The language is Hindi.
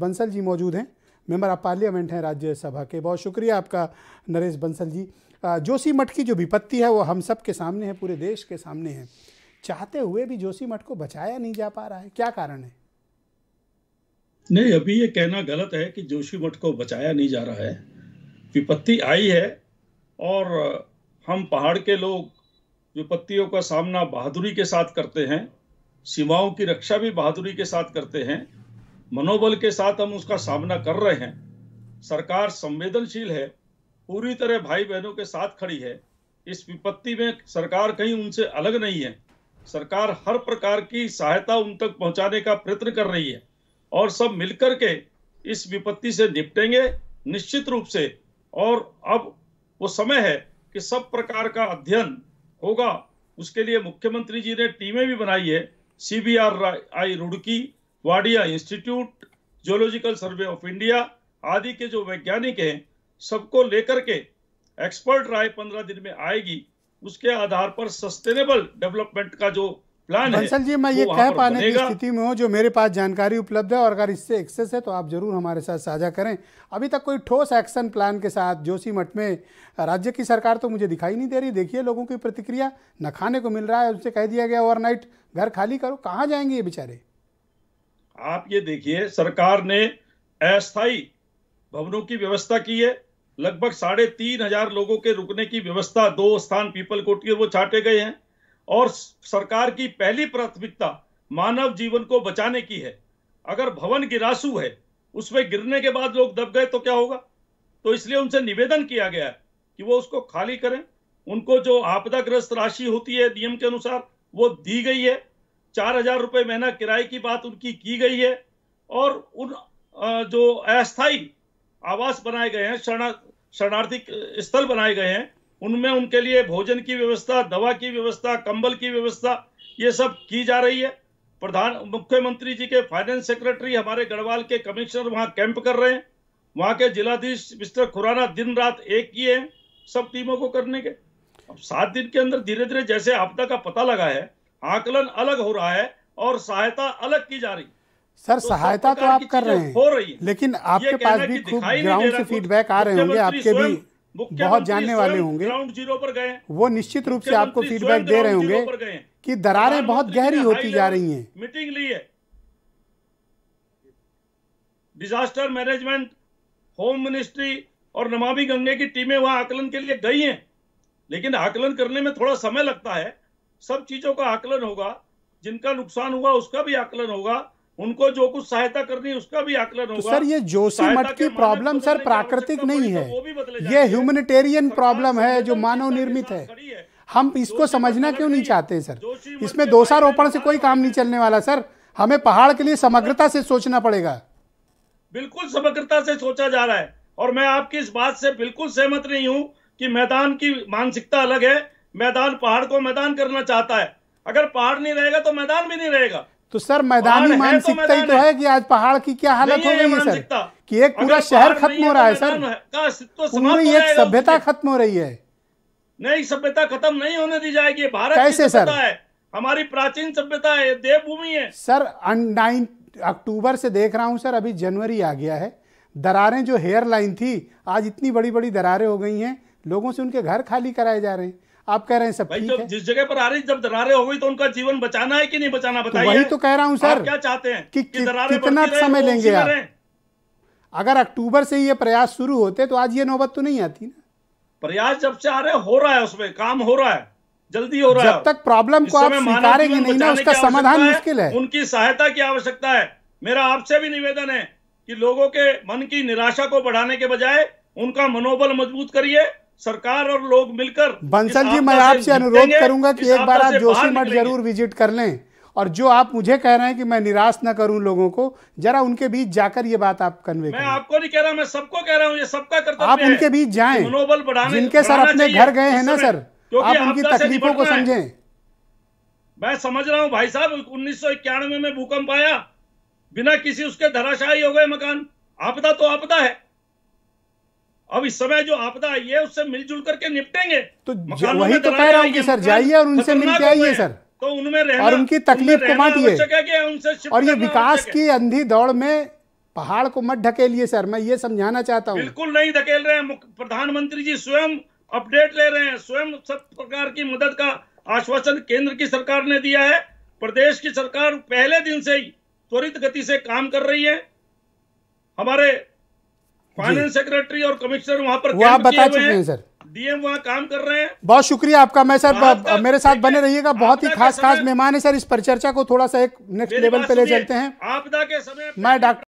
बंसल जी मौजूद हैं मेंबर ऑफ पार्लियामेंट हैं राज्यसभा के बहुत शुक्रिया आपका नरेश बंसल जी जोशी मठ की जो विपत्ति है वो हम सब के सामने है पूरे देश के सामने है चाहते हुए भी जोशी मठ को बचाया नहीं जा पा रहा है क्या कारण है नहीं अभी ये कहना गलत है कि जोशी मठ को बचाया नहीं जा रहा है विपत्ति आई है और हम पहाड़ के लोग विपत्तियों का सामना बहादुरी के साथ करते हैं सीमाओं की रक्षा भी बहादुरी के साथ करते हैं मनोबल के साथ हम उसका सामना कर रहे हैं सरकार संवेदनशील है पूरी तरह भाई बहनों के साथ खड़ी है इस विपत्ति में सरकार कहीं उनसे अलग नहीं है सरकार हर प्रकार की सहायता उन तक पहुंचाने का प्रयत्न कर रही है और सब मिलकर के इस विपत्ति से निपटेंगे निश्चित रूप से और अब वो समय है कि सब प्रकार का अध्ययन होगा उसके लिए मुख्यमंत्री जी ने टीमें भी बनाई है C B R I Roorkee Wadia institute geological survey of India आदि के जो वैज्ञानिक हैं सबको लेकर के एक्सपर्ट राय पंद्रह दिन में आएगी उसके आधार पर सस्टेनेबल डेवलपमेंट का जो प्लान है जी मैं ये कह पाने की स्थिति में हूँ जो मेरे पास जानकारी उपलब्ध है और अगर इससे एक्सेस है तो आप जरूर हमारे साथ साझा करें अभी तक कोई ठोस एक्शन प्लान के साथ जोशी मठ में राज्य की सरकार तो मुझे दिखाई नहीं दे रही देखिए लोगों की प्रतिक्रिया न खाने को मिल रहा है उनसे कह दिया गया ओवरनाइट घर खाली करो कहाँ जाएंगे ये बेचारे आप ये देखिए सरकार ने अस्थायी भवनों की व्यवस्था की है लगभग साढ़े तीन हजार लोगों के रुकने की व्यवस्था दो स्थान पीपल कोट के वो छाटे गए हैं और सरकार की पहली प्राथमिकता मानव जीवन को बचाने की है अगर भवन गिरासु है उसमें गिरने के बाद लोग दब गए तो क्या होगा तो इसलिए उनसे निवेदन किया गया है कि वो उसको खाली करें उनको जो आपदाग्रस्त राशि होती है नियम के अनुसार वो दी गई है चार हजार रुपये महीना किराए की बात उनकी की गई है और उन जो अस्थायी आवास बनाए गए हैं शरणार्थी स्थल बनाए गए हैं उनमें उनके लिए भोजन की व्यवस्था दवा की व्यवस्था कंबल की व्यवस्था ये सब की जा रही है प्रधान मुख्यमंत्री जी के फाइनेंस सेक्रेटरी हमारे गढ़वाल के कमिश्नर वहाँ कैंप कर रहे हैं वहाँ के जिलाधीश मिस्टर खुराना दिन रात एक ही है सब टीमों को करने के अब सात दिन के अंदर धीरे धीरे जैसे आपदा का पता लगा है आकलन अलग हो रहा है और सहायता अलग की जा रही सर तो सहायता तो आप कर रहे हैं हो रही है। लेकिन आपके पास भी खूब ग्राउंड से फीडबैक आ रहे होंगे आपके भी बहुत जानने वाले होंगे ग्राउंड जीरो पर गए वो निश्चित रूप से आपको फीडबैक दे रहे होंगे कि दरारें बहुत गहरी होती जा रही हैं मीटिंग ली है डिजास्टर मैनेजमेंट होम मिनिस्ट्री और नमामि गंगे की टीमें वहां आकलन के लिए गई हैं लेकिन आकलन करने में थोड़ा समय लगता है सब चीजों का आकलन होगा जिनका नुकसान हुआ उसका भी आकलन होगा उनको जो कुछ सहायता करनी है उसका भी आकलन तो होगा तो सर ये जोशी तो मठ की प्रॉब्लम सर प्राकृतिक नहीं है ये ह्यूमनिटेरियन प्रॉब्लम है जो मानव निर्मित है हम इसको समझना क्यों नहीं चाहते सर इसमें दोषारोपण से कोई काम नहीं चलने वाला सर हमें पहाड़ के लिए समग्रता से सोचना पड़ेगा बिल्कुल समग्रता से सोचा जा रहा है और मैं आपकी इस बात से बिल्कुल सहमत नहीं हूँ कि मैदान की मानसिकता अलग है मैदान पहाड़ को मैदान करना चाहता है अगर पहाड़ नहीं रहेगा तो मैदान भी नहीं रहेगा तो सर मैदानी तो मानसिकता तो ही तो है कि आज पहाड़ की क्या हालत हो गई है सर कि एक पूरा शहर खत्म हो रहा तो है सर तो पूरी एक सभ्यता खत्म हो रही है नहीं सभ्यता खत्म नहीं होने दी जाएगी भारत कैसे सर है हमारी प्राचीन सभ्यता है देवभूमि है सर नाइन अक्टूबर से देख रहा हूँ सर अभी जनवरी आ गया है दरारें जो हेयर लाइन थी आज इतनी बड़ी बड़ी दरारें हो गई हैं लोगों से उनके घर खाली कराए जा रहे हैं आप कह रहे हैं सब ठीक है जिस जगह पर आ रही जब दरारें हो गई तो उनका जीवन बचाना है कि नहीं बचाना तो बताइए तो वही तो कह रहा हूँ सर क्या चाहते हैं कि, कि, कि कितना अच्छा समय लेंगे आप अगर अक्टूबर से ये प्रयास शुरू होते तो आज ये नौबत तो नहीं आती ना प्रयास जब से आ रहे हो रहा है उसमें काम हो रहा है जल्दी हो रहा है जब तक प्रॉब्लम को आप स्वीकारेंगे नहीं ना उसका समाधान मुश्किल है उनकी सहायता की आवश्यकता है मेरा आपसे भी निवेदन है कि लोगों के मन की निराशा को बढ़ाने के बजाय उनका मनोबल मजबूत करिए सरकार और लोग मिलकर बंसल जी मैं आपसे अनुरोध करूंगा कि एक बार आप जोशी मठ जरूर विजिट कर लें और जो आप मुझे कह रहे हैं कि मैं निराश ना करूं लोगों को जरा उनके बीच जाकर ये बात आप कन्वे मैं आपको नहीं कह रहा मैं सबको कह रहा हूं ये सबका कर्तव्य आप उनके बीच जाए मनोबल बढ़ाने जिनके सर अपने घर गए हैं ना सर आप उनकी तकलीफों को समझे मैं समझ रहा हूँ भाई साहब उन्नीस में भूकंप आया बिना किसी उसके धराशायी हो गए मकान आपदा तो आपदा है अब इस समय जो आपदा आई है उससे मिलजुल करके निपटेंगे तो वही तो कह रहा हूँ सर जाइए और उनसे मिल के आइए सर तो उनमें रहना और उनकी तकलीफ को बांटिए और ये विकास की अंधी दौड़ में पहाड़ को मत ढके लिए सर मैं ये समझाना चाहता हूँ बिल्कुल नहीं धकेल रहे हैं प्रधानमंत्री जी स्वयं अपडेट ले रहे हैं स्वयं सब प्रकार की मदद का आश्वासन केंद्र की सरकार ने दिया है प्रदेश की सरकार पहले दिन से ही त्वरित गति से काम कर रही है हमारे फाइनेंस सेक्रेटरी और कमिश्नर वहाँ पर वो आप बता चुके हैं सर डीएम वहाँ काम कर रहे हैं बहुत शुक्रिया आपका मैं सर मेरे साथ बने रहिएगा बहुत ही खास खास मेहमान है सर इस परिचर्चा को थोड़ा सा एक नेक्स्ट लेवल पे ले चलते हैं आपदा के समय मैं डॉक्टर